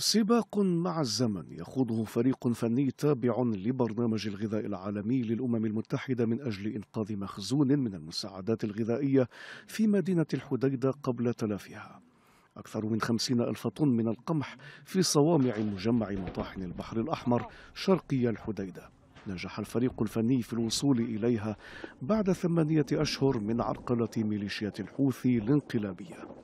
سباق مع الزمن يخوضه فريق فني تابع لبرنامج الغذاء العالمي للأمم المتحدة من أجل إنقاذ مخزون من المساعدات الغذائية في مدينة الحديدة قبل تلافها أكثر من خمسين ألف طن من القمح في صوامع مجمع مطاحن البحر الأحمر شرقي الحديدة نجح الفريق الفني في الوصول إليها بعد ثمانية أشهر من عرقلة ميليشيات الحوثي الانقلابية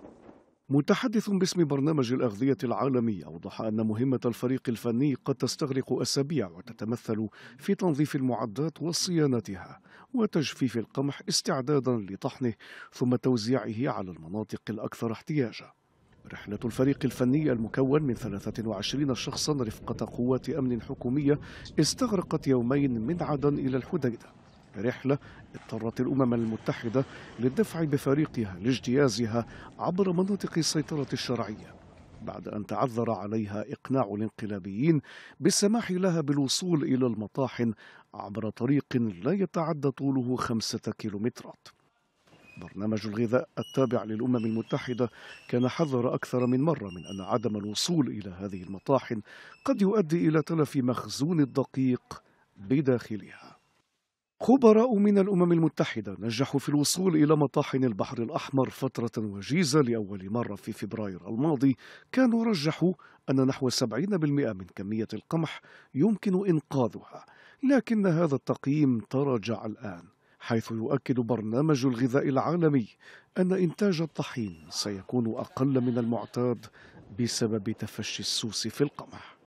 متحدث باسم برنامج الأغذية العالمي أوضح أن مهمة الفريق الفني قد تستغرق أسابيع وتتمثل في تنظيف المعدات وصيانتها وتجفيف القمح استعدادا لطحنه ثم توزيعه على المناطق الأكثر احتياجا رحلة الفريق الفني المكون من 23 شخصا رفقة قوات أمن حكومية استغرقت يومين من عدن إلى الحديدة رحلة اضطرت الأمم المتحدة للدفع بفريقها لاجتيازها عبر مناطق السيطرة الشرعية بعد أن تعذر عليها إقناع الانقلابيين بالسماح لها بالوصول إلى المطاحن عبر طريق لا يتعدى طوله خمسة كيلومترات برنامج الغذاء التابع للأمم المتحدة كان حذر أكثر من مرة من أن عدم الوصول إلى هذه المطاحن قد يؤدي إلى تلف مخزون الدقيق بداخلها خبراء من الأمم المتحدة نجحوا في الوصول إلى مطاحن البحر الأحمر فترة وجيزة لأول مرة في فبراير الماضي كانوا رجحوا أن نحو 70% من كمية القمح يمكن إنقاذها لكن هذا التقييم تراجع الآن حيث يؤكد برنامج الغذاء العالمي أن إنتاج الطحين سيكون أقل من المعتاد بسبب تفشي السوس في القمح